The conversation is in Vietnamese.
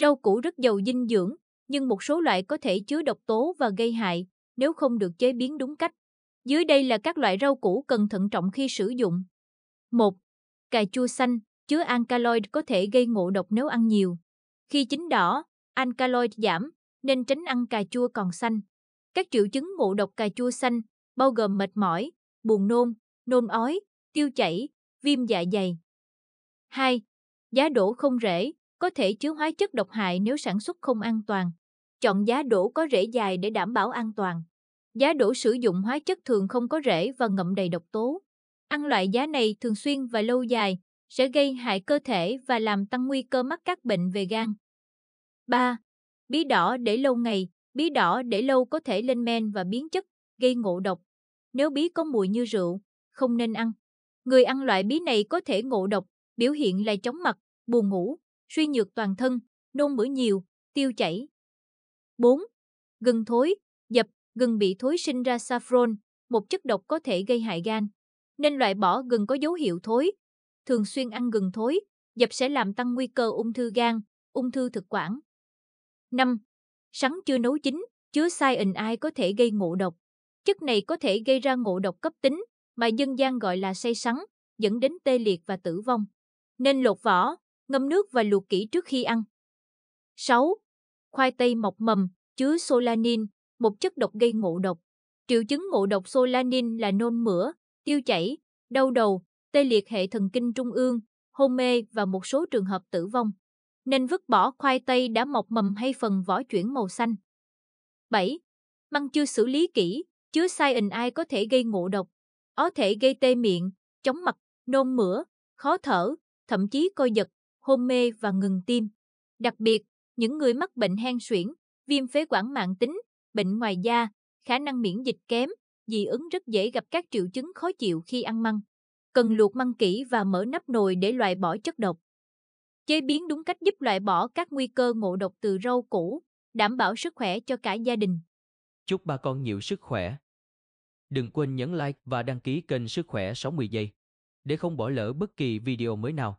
Rau củ rất giàu dinh dưỡng, nhưng một số loại có thể chứa độc tố và gây hại nếu không được chế biến đúng cách. Dưới đây là các loại rau củ cần thận trọng khi sử dụng. 1. Cà chua xanh chứa alkaloid có thể gây ngộ độc nếu ăn nhiều. Khi chín đỏ, alkaloid giảm, nên tránh ăn cà chua còn xanh. Các triệu chứng ngộ độc cà chua xanh bao gồm mệt mỏi, buồn nôn, nôn ói, tiêu chảy, viêm dạ dày. 2. Giá đỗ không rễ có thể chứa hóa chất độc hại nếu sản xuất không an toàn. Chọn giá đỗ có rễ dài để đảm bảo an toàn. Giá đỗ sử dụng hóa chất thường không có rễ và ngậm đầy độc tố. Ăn loại giá này thường xuyên và lâu dài sẽ gây hại cơ thể và làm tăng nguy cơ mắc các bệnh về gan. 3. Bí đỏ để lâu ngày, bí đỏ để lâu có thể lên men và biến chất, gây ngộ độc. Nếu bí có mùi như rượu, không nên ăn. Người ăn loại bí này có thể ngộ độc, biểu hiện là chóng mặt, buồn ngủ, suy nhược toàn thân, nôn mửa nhiều, tiêu chảy. 4. Gừng thối, dập, gừng bị thối sinh ra saffron, một chất độc có thể gây hại gan, nên loại bỏ gừng có dấu hiệu thối. Thường xuyên ăn gừng thối, dập sẽ làm tăng nguy cơ ung thư gan, ung thư thực quản. 5. Sắn chưa nấu chín, chứa cyanide ai có thể gây ngộ độc. Chất này có thể gây ra ngộ độc cấp tính, mà dân gian gọi là say sắn, dẫn đến tê liệt và tử vong. Nên lột vỏ, ngâm nước và luộc kỹ trước khi ăn. 6. Khoai tây mọc mầm, chứa solanin, một chất độc gây ngộ độc. Triệu chứng ngộ độc solanin là nôn mửa, tiêu chảy, đau đầu, tê liệt hệ thần kinh trung ương, hôn mê và một số trường hợp tử vong. Nên vứt bỏ khoai tây đã mọc mầm hay phần vỏ chuyển màu xanh. 7. Măng chưa xử lý kỹ, chứa cyanide ai có thể gây ngộ độc, có thể gây tê miệng, chóng mặt, nôn mửa, khó thở, thậm chí coi giật, hôn mê và ngừng tim. Đặc biệt, những người mắc bệnh hen suyễn, viêm phế quản mạng tính, bệnh ngoài da, khả năng miễn dịch kém, dị ứng rất dễ gặp các triệu chứng khó chịu khi ăn măng. Cần luộc măng kỹ và mở nắp nồi để loại bỏ chất độc. Chế biến đúng cách giúp loại bỏ các nguy cơ ngộ độc từ rau củ, đảm bảo sức khỏe cho cả gia đình. Chúc bà con nhiều sức khỏe. Đừng quên nhấn like và đăng ký kênh Sức khỏe 60 giây để không bỏ lỡ bất kỳ video mới nào.